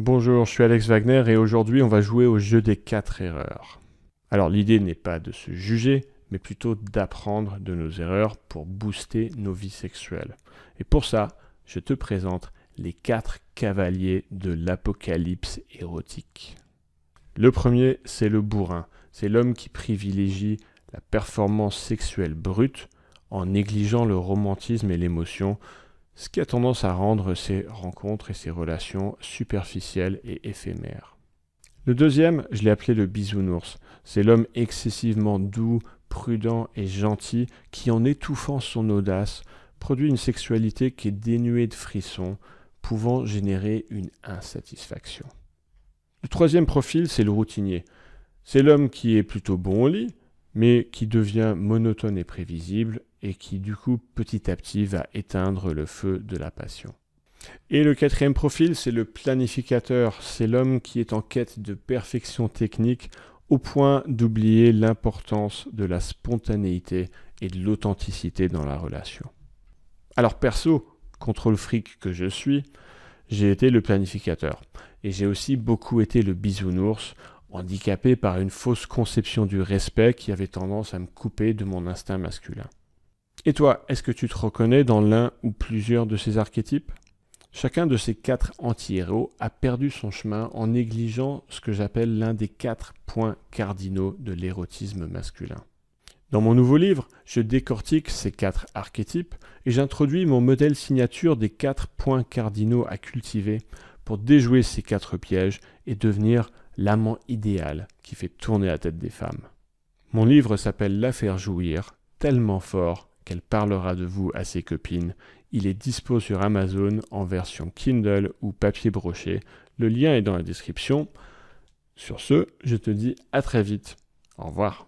Bonjour, je suis Alex Wagner et aujourd'hui on va jouer au jeu des quatre erreurs. Alors l'idée n'est pas de se juger, mais plutôt d'apprendre de nos erreurs pour booster nos vies sexuelles. Et pour ça, je te présente les quatre cavaliers de l'apocalypse érotique. Le premier, c'est le bourrin. C'est l'homme qui privilégie la performance sexuelle brute en négligeant le romantisme et l'émotion, ce qui a tendance à rendre ces rencontres et ces relations superficielles et éphémères. Le deuxième, je l'ai appelé le bisounours. C'est l'homme excessivement doux, prudent et gentil qui, en étouffant son audace, produit une sexualité qui est dénuée de frissons, pouvant générer une insatisfaction. Le troisième profil, c'est le routinier. C'est l'homme qui est plutôt bon au lit, mais qui devient monotone et prévisible et qui du coup petit à petit va éteindre le feu de la passion. Et le quatrième profil, c'est le planificateur, c'est l'homme qui est en quête de perfection technique au point d'oublier l'importance de la spontanéité et de l'authenticité dans la relation. Alors perso, contrôle fric que je suis, j'ai été le planificateur. Et j'ai aussi beaucoup été le bisounours, handicapé par une fausse conception du respect qui avait tendance à me couper de mon instinct masculin. Et toi, est-ce que tu te reconnais dans l'un ou plusieurs de ces archétypes Chacun de ces quatre anti-héros a perdu son chemin en négligeant ce que j'appelle l'un des quatre points cardinaux de l'érotisme masculin. Dans mon nouveau livre, je décortique ces quatre archétypes et j'introduis mon modèle signature des quatre points cardinaux à cultiver pour déjouer ces quatre pièges et devenir l'amant idéal qui fait tourner la tête des femmes. Mon livre s'appelle L'affaire jouir, tellement fort qu'elle parlera de vous à ses copines. Il est dispo sur Amazon en version Kindle ou papier broché. Le lien est dans la description. Sur ce, je te dis à très vite. Au revoir.